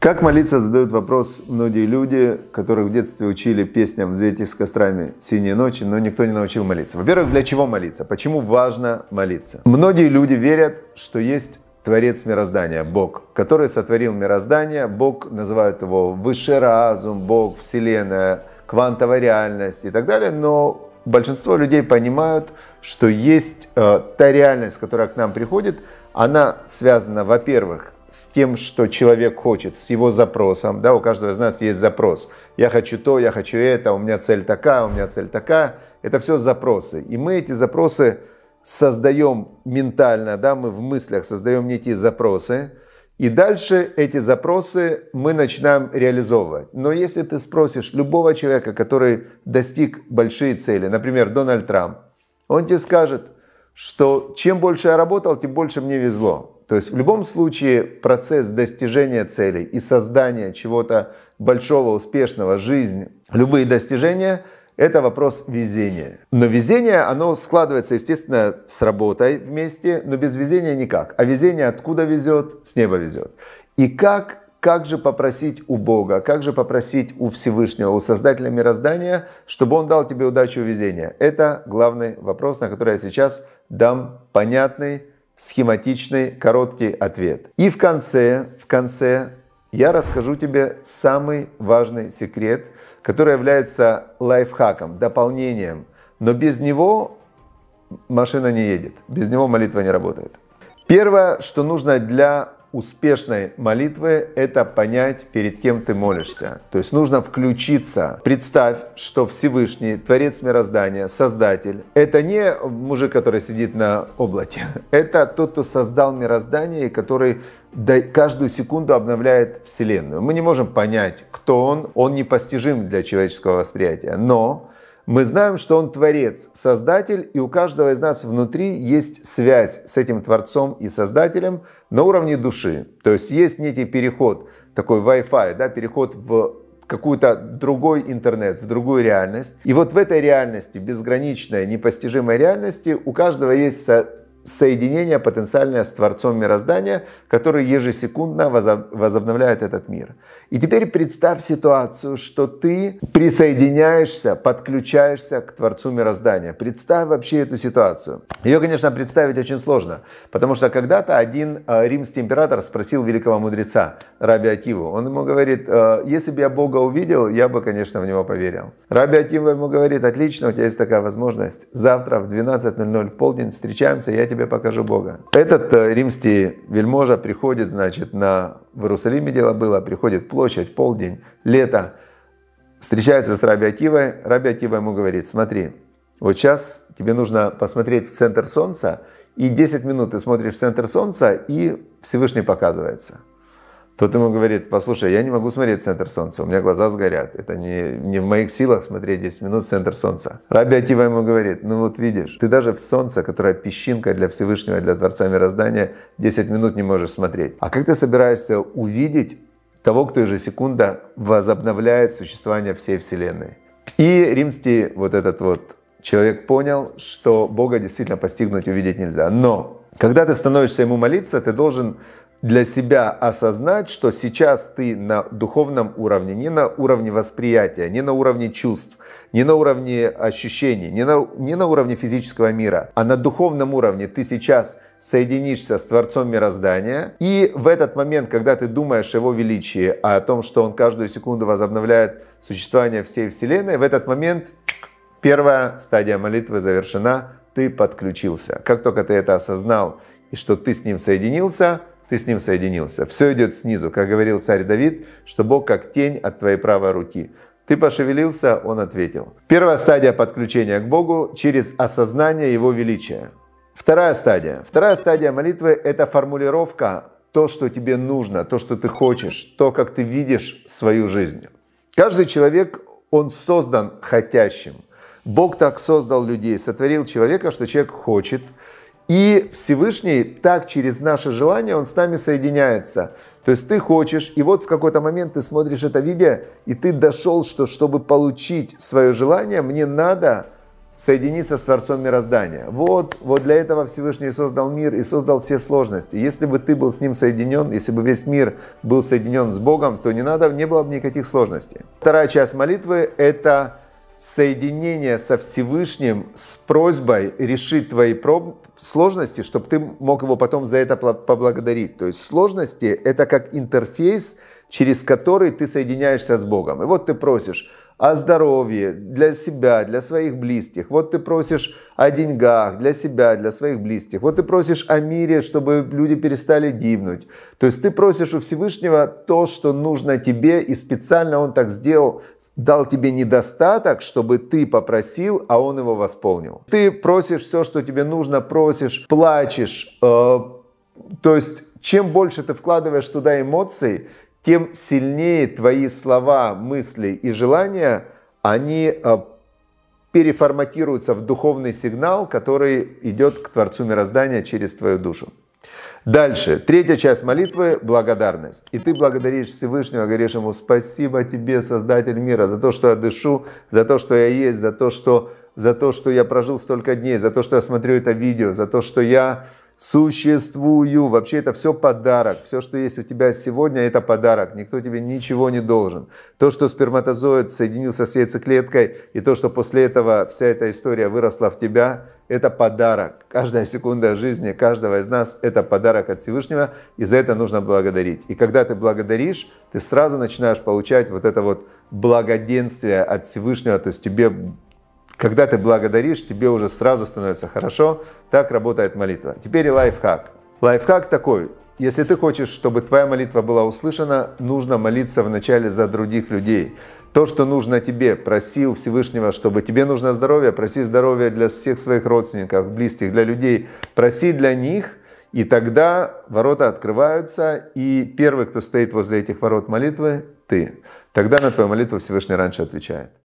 Как молиться, задают вопрос многие люди, которых в детстве учили песням «Взвейте с кострами синие ночи», но никто не научил молиться. Во-первых, для чего молиться? Почему важно молиться? Многие люди верят, что есть Творец мироздания, Бог, который сотворил мироздание. Бог называют его высший разум, Бог, Вселенная, квантовая реальность и так далее. Но большинство людей понимают, что есть э, та реальность, которая к нам приходит, она связана, во-первых, с тем, что человек хочет, с его запросом. Да, у каждого из нас есть запрос. Я хочу то, я хочу это, у меня цель такая, у меня цель такая. Это все запросы. И мы эти запросы создаем ментально, да, мы в мыслях создаем некие запросы. И дальше эти запросы мы начинаем реализовывать. Но если ты спросишь любого человека, который достиг большие цели, например, Дональд Трамп, он тебе скажет, что чем больше я работал, тем больше мне везло. То есть в любом случае процесс достижения целей и создания чего-то большого, успешного, жизнь, любые достижения – это вопрос везения. Но везение, оно складывается, естественно, с работой вместе, но без везения никак. А везение откуда везет? С неба везет. И как как же попросить у Бога, как же попросить у Всевышнего, у Создателя мироздания, чтобы Он дал тебе удачу и везение? Это главный вопрос, на который я сейчас дам понятный схематичный, короткий ответ. И в конце, в конце я расскажу тебе самый важный секрет, который является лайфхаком, дополнением. Но без него машина не едет, без него молитва не работает. Первое, что нужно для успешной молитвы – это понять, перед кем ты молишься. То есть нужно включиться. Представь, что Всевышний, Творец мироздания, Создатель – это не мужик, который сидит на облаке. Это тот, кто создал мироздание и который каждую секунду обновляет Вселенную. Мы не можем понять, кто он. Он непостижим для человеческого восприятия. Но мы знаем, что Он Творец, Создатель, и у каждого из нас внутри есть связь с этим Творцом и Создателем на уровне души. То есть есть некий переход, такой Wi-Fi, да, переход в какую-то другой интернет, в другую реальность. И вот в этой реальности, безграничной, непостижимой реальности, у каждого есть соединение потенциальное с Творцом мироздания, который ежесекундно возобновляет этот мир. И теперь представь ситуацию, что ты присоединяешься, подключаешься к Творцу мироздания. Представь вообще эту ситуацию. Ее, конечно, представить очень сложно, потому что когда-то один э, римский император спросил великого мудреца Раби Акиву. Он ему говорит, «Э, если бы я Бога увидел, я бы, конечно, в него поверил. Раби Акива ему говорит, отлично, у тебя есть такая возможность. Завтра в 12.00 в полдень встречаемся, я тебе покажу Бога. Этот э, римский вельможа приходит, значит, на... в Иерусалиме дело было, приходит площадь, полдень, лето, встречается с Раби Акивой. Раби Акива ему говорит, смотри, вот сейчас тебе нужно посмотреть в центр солнца, и 10 минут ты смотришь в центр солнца, и Всевышний показывается. Тот ему говорит, послушай, я не могу смотреть центр солнца, у меня глаза сгорят. Это не, не в моих силах смотреть 10 минут центр солнца. Раби Акива ему говорит, ну вот видишь, ты даже в солнце, которое песчинка для Всевышнего, для Творца Мироздания, 10 минут не можешь смотреть. А как ты собираешься увидеть того, кто ежесекунда возобновляет существование всей Вселенной? И римский вот этот вот человек понял, что Бога действительно постигнуть, увидеть нельзя. Но когда ты становишься ему молиться, ты должен для себя осознать, что сейчас ты на духовном уровне, не на уровне восприятия, не на уровне чувств, не на уровне ощущений, не на, не на уровне физического мира, а на духовном уровне ты сейчас соединишься с Творцом Мироздания. И в этот момент, когда ты думаешь о Его величии, а о том, что Он каждую секунду возобновляет существование всей Вселенной, в этот момент первая стадия молитвы завершена, ты подключился. Как только ты это осознал и что ты с Ним соединился – ты с ним соединился. Все идет снизу, как говорил царь Давид, что Бог как тень от твоей правой руки. Ты пошевелился, он ответил. Первая стадия подключения к Богу через осознание Его величия. Вторая стадия. Вторая стадия молитвы – это формулировка то, что тебе нужно, то, что ты хочешь, то, как ты видишь свою жизнь. Каждый человек, он создан хотящим. Бог так создал людей, сотворил человека, что человек хочет, и Всевышний так через наше желание, он с нами соединяется. То есть ты хочешь, и вот в какой-то момент ты смотришь это видео, и ты дошел, что чтобы получить свое желание, мне надо соединиться с Творцом мироздания. Вот, вот для этого Всевышний создал мир и создал все сложности. Если бы ты был с ним соединен, если бы весь мир был соединен с Богом, то не, надо, не было бы никаких сложностей. Вторая часть молитвы – это соединение со Всевышним с просьбой решить твои сложности, чтобы ты мог его потом за это поблагодарить. То есть сложности – это как интерфейс, через который ты соединяешься с Богом. И вот ты просишь – о здоровье для себя, для своих близких. Вот ты просишь о деньгах для себя, для своих близких. Вот ты просишь о мире, чтобы люди перестали гибнуть. То есть ты просишь у Всевышнего то, что нужно тебе, и специально он так сделал, дал тебе недостаток, чтобы ты попросил, а он его восполнил. Ты просишь все, что тебе нужно, просишь, плачешь. Э, то есть чем больше ты вкладываешь туда эмоций, тем сильнее твои слова, мысли и желания, они э, переформатируются в духовный сигнал, который идет к Творцу мироздания через твою душу. Дальше. Третья часть молитвы – благодарность. И ты благодаришь Всевышнего, говоришь ему «Спасибо тебе, Создатель мира, за то, что я дышу, за то, что я есть, за то, что, за то, что я прожил столько дней, за то, что я смотрю это видео, за то, что я существую. Вообще это все подарок. Все, что есть у тебя сегодня, это подарок. Никто тебе ничего не должен. То, что сперматозоид соединился с яйцеклеткой, и то, что после этого вся эта история выросла в тебя, это подарок. Каждая секунда жизни каждого из нас – это подарок от Всевышнего, и за это нужно благодарить. И когда ты благодаришь, ты сразу начинаешь получать вот это вот благоденствие от Всевышнего, то есть тебе когда ты благодаришь, тебе уже сразу становится хорошо. Так работает молитва. Теперь и лайфхак. Лайфхак такой. Если ты хочешь, чтобы твоя молитва была услышана, нужно молиться вначале за других людей. То, что нужно тебе, проси у Всевышнего, чтобы тебе нужно здоровье, проси здоровья для всех своих родственников, близких, для людей. Проси для них, и тогда ворота открываются, и первый, кто стоит возле этих ворот молитвы, ты. Тогда на твою молитву Всевышний раньше отвечает.